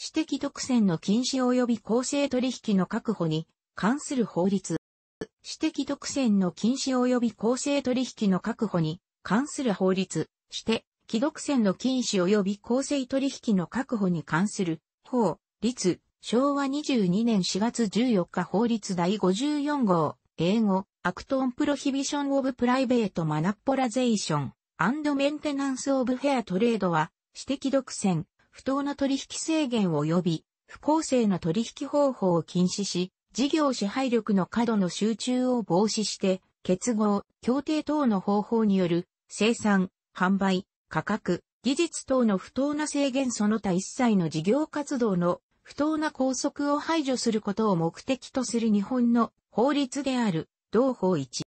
私的独占の禁止及び公正取引の確保に関する法律。私的独占の禁止及び公正取引の確保に関する法律。して、既独占の禁止及び公正取引の確保に関する法律。昭和22年4月14日法律第54号。英語、アクトオンプロヒビションオブプライベートマナ a t e m o n o ン o l i z a t i o n and m a i n t は、私的独占、不当な取引制限及び不公正な取引方法を禁止し、事業支配力の過度の集中を防止して、結合、協定等の方法による生産、販売、価格、技術等の不当な制限その他一切の事業活動の不当な拘束を排除することを目的とする日本の法律である同法1。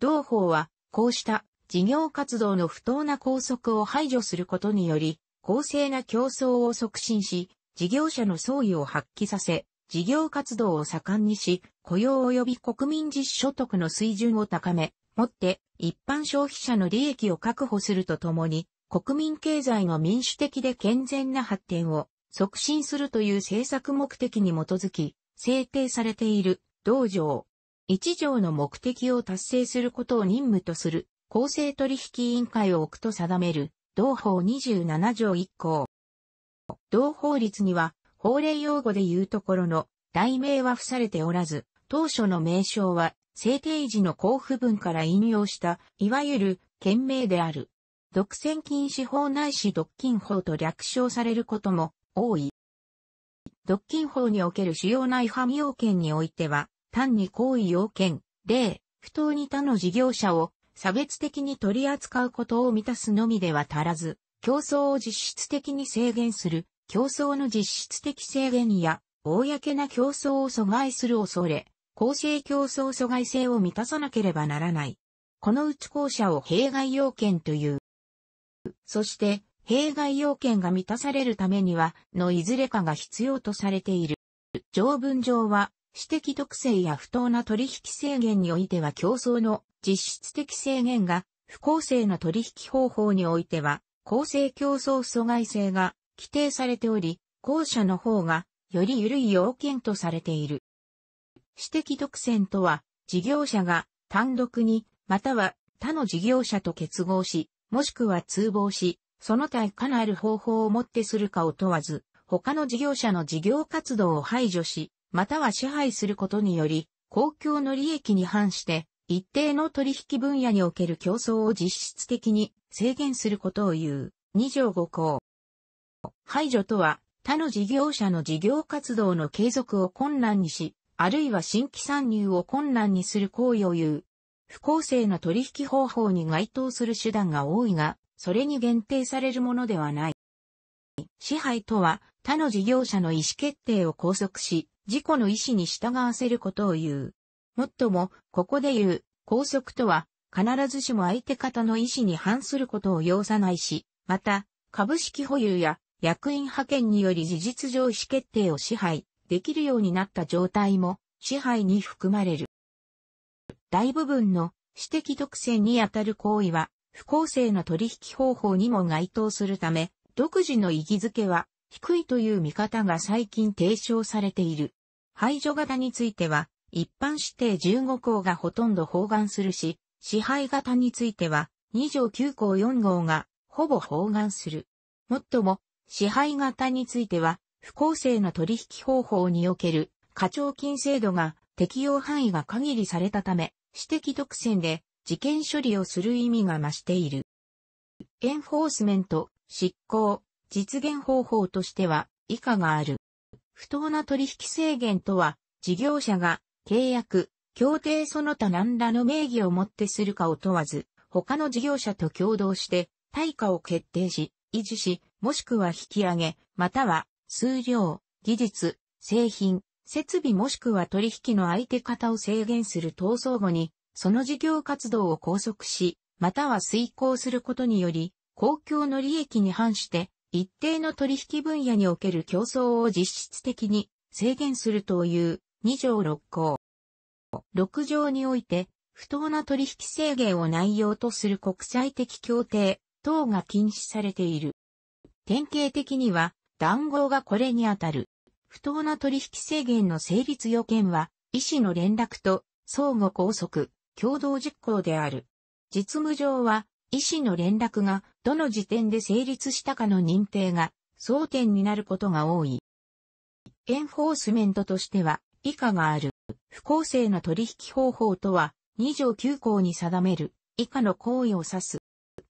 同法は、こうした事業活動の不当な拘束を排除することにより、公正な競争を促進し、事業者の創意を発揮させ、事業活動を盛んにし、雇用及び国民実所得の水準を高め、もって一般消費者の利益を確保するとともに、国民経済の民主的で健全な発展を促進するという政策目的に基づき、制定されている道場。一条の目的を達成することを任務とする公正取引委員会を置くと定める同法27条1項。同法律には、法令用語で言うところの、題名は付されておらず、当初の名称は、制定時の交付文から引用した、いわゆる、県名である。独占禁止法ないし独禁法と略称されることも多い。独禁法における主要な違反要件においては、単に行為要件、例、不当に他の事業者を差別的に取り扱うことを満たすのみでは足らず、競争を実質的に制限する、競争の実質的制限や、公な競争を阻害する恐れ、公正競争阻害性を満たさなければならない。このうち後者を弊害要件という。そして、弊害要件が満たされるためには、のいずれかが必要とされている。条文上は、私的特性や不当な取引制限においては競争の実質的制限が不公正な取引方法においては、公正競争阻害性が規定されており、後者の方がより緩い要件とされている。私的独占とは、事業者が単独に、または他の事業者と結合し、もしくは通報し、その他いかなる方法をもってするかを問わず、他の事業者の事業活動を排除し、または支配することにより、公共の利益に反して、一定の取引分野における競争を実質的に制限することを言う。2条5項。排除とは、他の事業者の事業活動の継続を困難にし、あるいは新規参入を困難にする行為を言う。不公正な取引方法に該当する手段が多いが、それに限定されるものではない。支配とは、他の事業者の意思決定を拘束し、自己の意思に従わせることを言う。もっとも、ここで言う、拘束とは、必ずしも相手方の意思に反することを要さないし、また、株式保有や役員派遣により事実上意思決定を支配できるようになった状態も支配に含まれる。大部分の私的特性にあたる行為は不公正な取引方法にも該当するため、独自の意義づけは低いという見方が最近提唱されている。排除型については、一般指定15項がほとんど包含するし、支配型については、2条9項4号が、ほぼ包含する。もっとも、支配型については、不公正な取引方法における、課徴金制度が、適用範囲が限りされたため、私的独占で、事件処理をする意味が増している。エンフォースメント、執行、実現方法としては、以下がある。不当な取引制限とは、事業者が契約、協定その他何らの名義をもってするかを問わず、他の事業者と共同して、対価を決定し、維持し、もしくは引き上げ、または、数量、技術、製品、設備もしくは取引の相手方を制限する闘争後に、その事業活動を拘束し、または遂行することにより、公共の利益に反して、一定の取引分野における競争を実質的に制限するという二条六項。六条において、不当な取引制限を内容とする国際的協定等が禁止されている。典型的には、談合がこれにあたる。不当な取引制限の成立要件は、医師の連絡と相互拘束、共同実行である。実務上は、医師の連絡がどの時点で成立したかの認定が争点になることが多い。エンフォースメントとしては、以下がある。不公正な取引方法とは、2条9項に定める以下の行為を指す。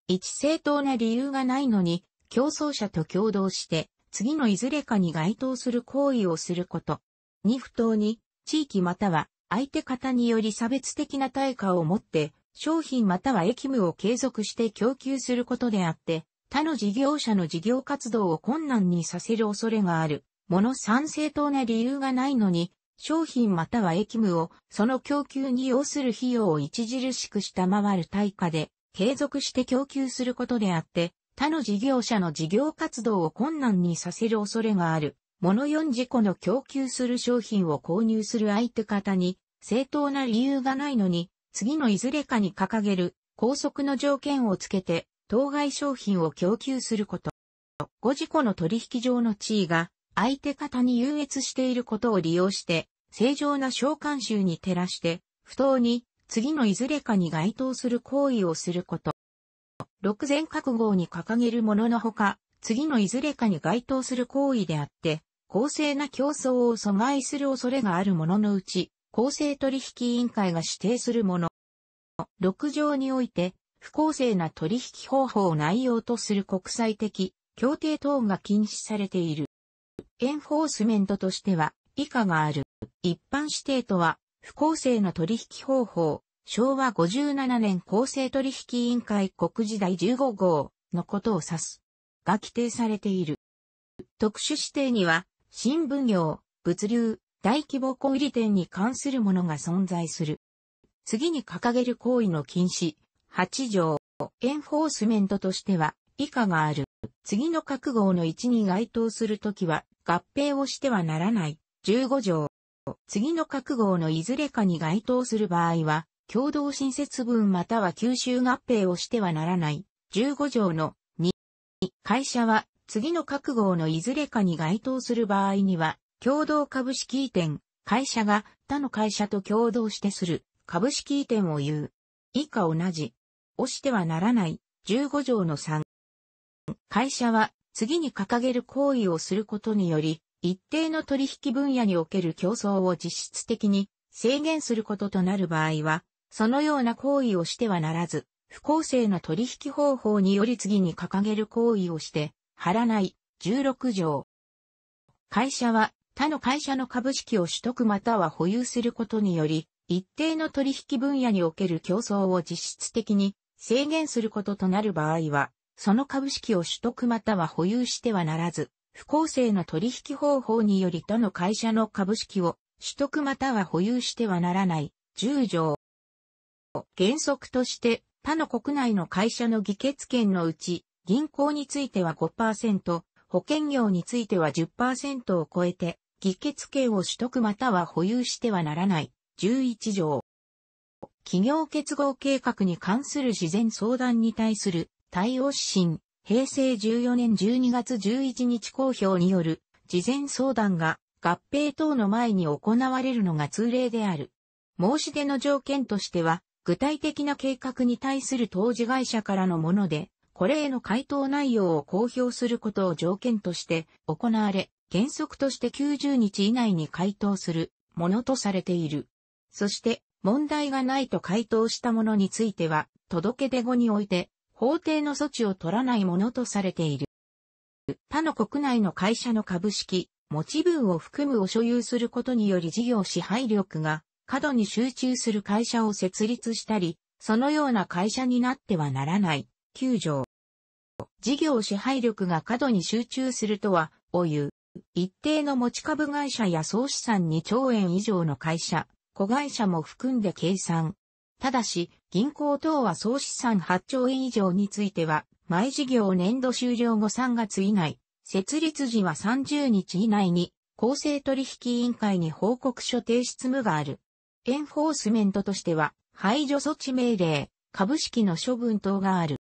一正当な理由がないのに、競争者と共同して、次のいずれかに該当する行為をすること。二不当に、地域または相手方により差別的な対価をもって、商品または役務を継続して供給することであって、他の事業者の事業活動を困難にさせる恐れがある。もの三正当な理由がないのに、商品または駅務をその供給に要する費用を著しく下回る対価で継続して供給することであって、他の事業者の事業活動を困難にさせる恐れがある。物4事故の供給する商品を購入する相手方に正当な理由がないのに、次のいずれかに掲げる高速の条件をつけて、当該商品を供給すること。5事故の取引上の地位が相手方に優越していることを利用して、正常な召喚集に照らして、不当に、次のいずれかに該当する行為をすること。六前覚悟に掲げるもののほか、次のいずれかに該当する行為であって、公正な競争を阻害する恐れがあるもののうち、公正取引委員会が指定するもの。六条において、不公正な取引方法を内容とする国際的協定等が禁止されている。エンフォースメントとしては、以下がある。一般指定とは、不公正な取引方法、昭和57年公正取引委員会国時代15号のことを指す。が規定されている。特殊指定には、新聞業、物流、大規模小売店に関するものが存在する。次に掲げる行為の禁止、8条、エンフォースメントとしては、以下がある。次の各号の1に該当するときは、合併をしてはならない。15条。次の各号のいずれかに該当する場合は、共同新設分または吸収合併をしてはならない。15条の2。会社は次の各号のいずれかに該当する場合には、共同株式移転、会社が他の会社と共同してする株式移転を言う。以下同じ。押してはならない。15条の3。会社は次に掲げる行為をすることにより、一定の取引分野における競争を実質的に制限することとなる場合は、そのような行為をしてはならず、不公正な取引方法により次に掲げる行為をして、貼らない16条。会社は他の会社の株式を取得または保有することにより、一定の取引分野における競争を実質的に制限することとなる場合は、その株式を取得または保有してはならず、不公正な取引方法により他の会社の株式を取得または保有してはならない、10条。原則として他の国内の会社の議決権のうち、銀行については5%、保険業については10%を超えて、議決権を取得または保有してはならない、11条。企業結合計画に関する事前相談に対する対応指針、平成14年12月11日公表による事前相談が合併等の前に行われるのが通例である。申し出の条件としては、具体的な計画に対する当事会社からのもので、これへの回答内容を公表することを条件として行われ、原則として90日以内に回答するものとされている。そして、問題がないと回答したものについては、届け出後において、法定の措置を取らないものとされている。他の国内の会社の株式、持ち分を含むを所有することにより事業支配力が過度に集中する会社を設立したり、そのような会社になってはならない。9条。事業支配力が過度に集中するとは、をいう。一定の持ち株会社や総資産2兆円以上の会社、子会社も含んで計算、ただし、銀行等は総資産8兆円以上については、毎事業年度終了後3月以内、設立時は30日以内に、公正取引委員会に報告書提出務がある。エンフォースメントとしては、排除措置命令、株式の処分等がある。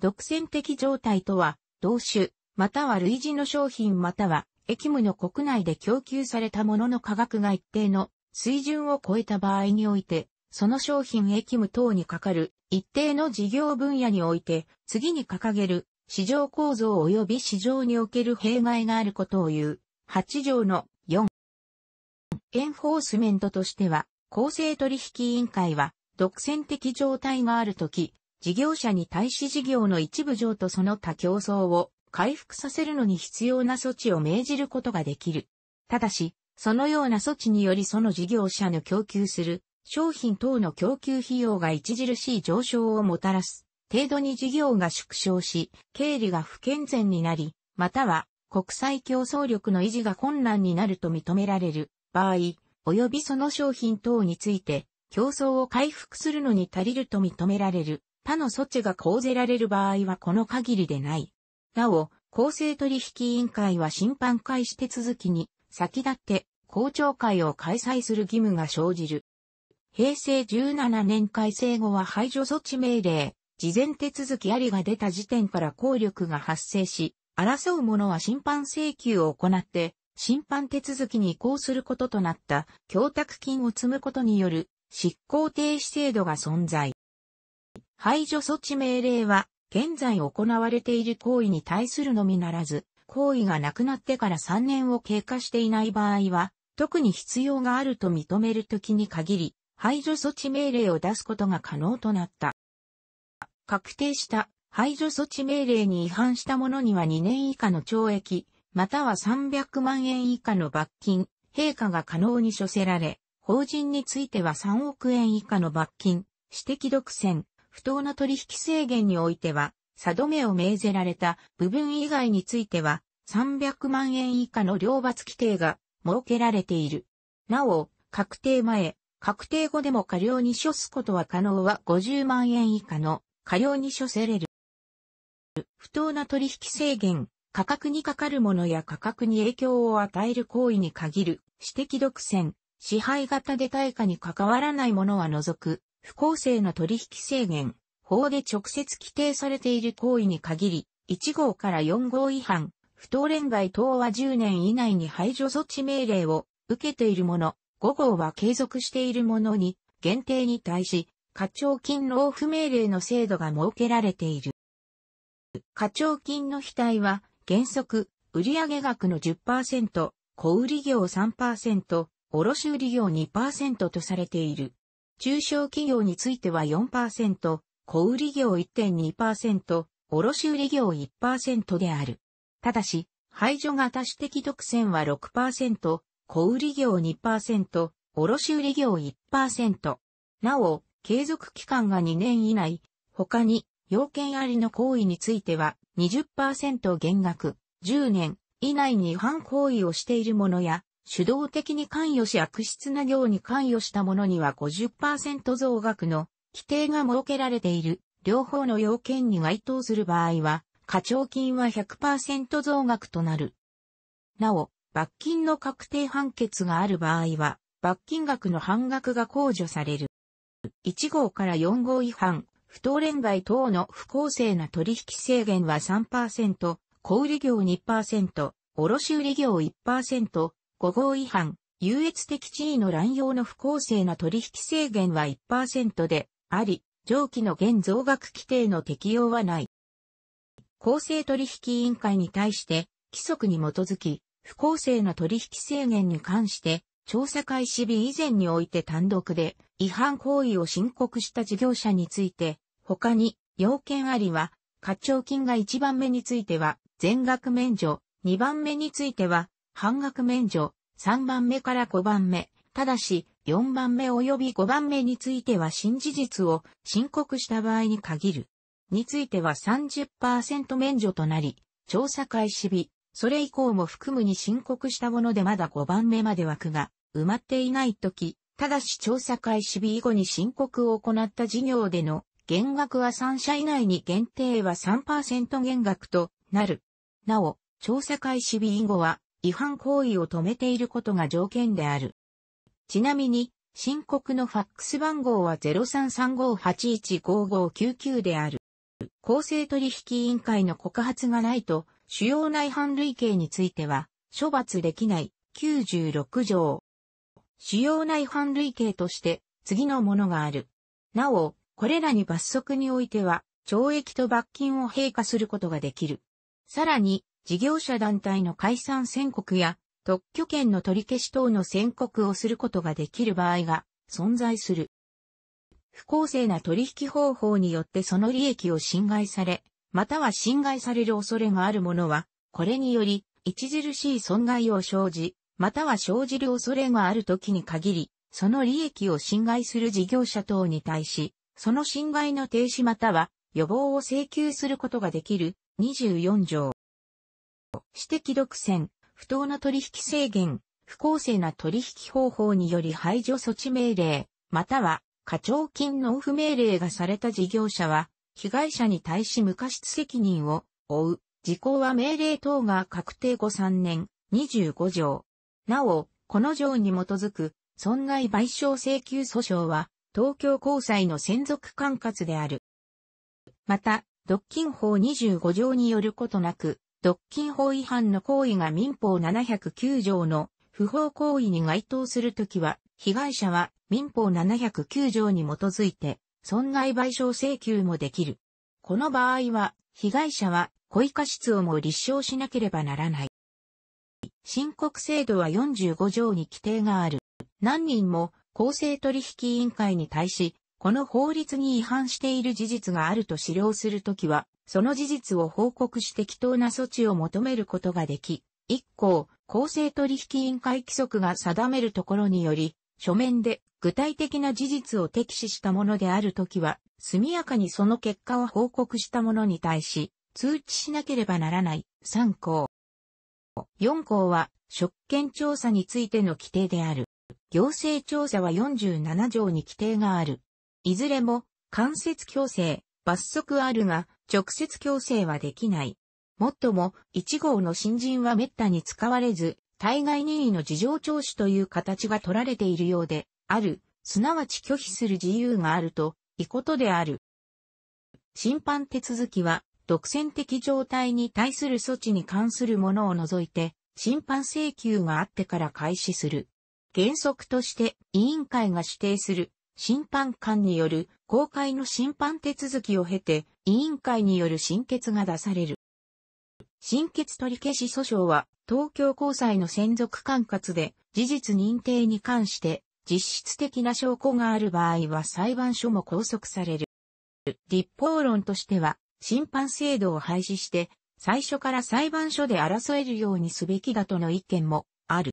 独占的状態とは、同種、または類似の商品または、駅務の国内で供給されたものの価格が一定の水準を超えた場合において、その商品役務等にかかる一定の事業分野において、次に掲げる市場構造及び市場における弊害があることを言う。8条の4。エンフォースメントとしては、公正取引委員会は、独占的状態があるとき、事業者に対し事業の一部上とその他競争を回復させるのに必要な措置を命じることができる。ただし、そのような措置によりその事業者の供給する商品等の供給費用が著しい上昇をもたらす程度に事業が縮小し、経理が不健全になり、または国際競争力の維持が困難になると認められる場合、及びその商品等について競争を回復するのに足りると認められる他の措置が講ぜられる場合はこの限りでない。なお、公正取引委員会は審判会して続きに先立って公聴会を開催する義務が生じる。平成17年改正後は排除措置命令、事前手続きありが出た時点から効力が発生し、争う者は審判請求を行って、審判手続きに移行することとなった、供託金を積むことによる執行停止制度が存在。排除措置命令は、現在行われている行為に対するのみならず、行為がなくなってから3年を経過していない場合は、特に必要があると認めるときに限り、排除措置命令を出すことが可能となった。確定した排除措置命令に違反した者には2年以下の懲役、または300万円以下の罰金、陛下が可能に処せられ、法人については3億円以下の罰金、私的独占、不当な取引制限においては、差止めを命ぜられた部分以外については、300万円以下の両罰規定が設けられている。なお、確定前、確定後でも過料に処すことは可能は50万円以下の過料に処せれる。不当な取引制限、価格にかかるものや価格に影響を与える行為に限る、私的独占、支配型で対価に関わらないものは除く、不公正な取引制限、法で直接規定されている行為に限り、1号から4号違反、不当連外等は10年以内に排除措置命令を受けているもの、5号は継続しているものに、限定に対し、課徴金納付命令の制度が設けられている。課徴金の非対は、原則、売上額の10%、小売業3%、卸売業2%とされている。中小企業については4%、小売業1.2%、卸売業1%である。ただし、排除型指摘独占は6%、小売業2%、卸売業1%。なお、継続期間が2年以内、他に、要件ありの行為については20%減額、10年以内に違反行為をしているものや、主導的に関与し悪質な業に関与したものには50%増額の規定が設けられている。両方の要件に該当する場合は、課徴金は100%増額となる。なお、罰金の確定判決がある場合は、罰金額の半額が控除される。1号から4号違反、不当連売等の不公正な取引制限は3%、小売業2%、卸売業1%、5号違反、優越的地位の乱用の不公正な取引制限は1%であり、上記の現増額規定の適用はない。公正取引委員会に対して、規則に基づき、不公正な取引制限に関して、調査開始日以前において単独で違反行為を申告した事業者について、他に要件ありは、課徴金が1番目については全額免除、2番目については半額免除、3番目から5番目、ただし4番目及び5番目については新事実を申告した場合に限る。については30%免除となり、調査開始日、それ以降も含むに申告したものでまだ5番目まで枠が埋まっていないとき、ただし調査開始日以後に申告を行った事業での減額は3社以内に限定は3%減額となる。なお、調査開始日以後は違反行為を止めていることが条件である。ちなみに、申告のファックス番号は0335815599である。公正取引委員会の告発がないと、主要内反類型については、処罰できない96条。主要内反類型として次のものがある。なお、これらに罰則においては、懲役と罰金を閉鎖することができる。さらに、事業者団体の解散宣告や、特許権の取り消し等の宣告をすることができる場合が存在する。不公正な取引方法によってその利益を侵害され、または侵害される恐れがあるものは、これにより、著しい損害を生じ、または生じる恐れがある時に限り、その利益を侵害する事業者等に対し、その侵害の停止または予防を請求することができる24条。私的独占、不当な取引制限、不公正な取引方法により排除措置命令、または課徴金納付命令がされた事業者は、被害者に対し無過失責任を負う。時効は命令等が確定後3年25条。なお、この条に基づく損害賠償請求訴訟は東京高裁の専属管轄である。また、独禁法25条によることなく、独禁法違反の行為が民法709条の不法行為に該当するときは、被害者は民法709条に基づいて損害賠償請求もできる。この場合は、被害者は故意過失をも立証しなければならない。申告制度は45条に規定がある。何人も公正取引委員会に対し、この法律に違反している事実があると資料するときは、その事実を報告し適当な措置を求めることができ、一項、公正取引委員会規則が定めるところにより、書面で具体的な事実を敵視したものであるときは、速やかにその結果を報告したものに対し、通知しなければならない。3項。4項は、職権調査についての規定である。行政調査は47条に規定がある。いずれも、間接強制、罰則あるが、直接強制はできない。もっとも、1号の新人は滅多に使われず、対外任意の事情聴取という形が取られているようで、ある、すなわち拒否する自由があると、いことである。審判手続きは、独占的状態に対する措置に関するものを除いて、審判請求があってから開始する。原則として、委員会が指定する、審判官による公開の審判手続きを経て、委員会による審決が出される。審決取り消し訴訟は、東京高裁の専属管轄で、事実認定に関して、実質的な証拠がある場合は裁判所も拘束される。立法論としては、審判制度を廃止して、最初から裁判所で争えるようにすべきだとの意見もある。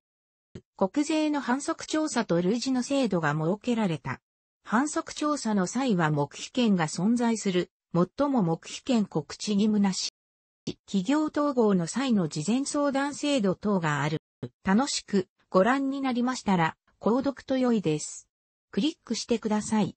国税の反則調査と類似の制度が設けられた。反則調査の際は黙秘権が存在する、最も黙秘権告知義務なし。企業統合の際の事前相談制度等がある。楽しくご覧になりましたら、購読と良いです。クリックしてください。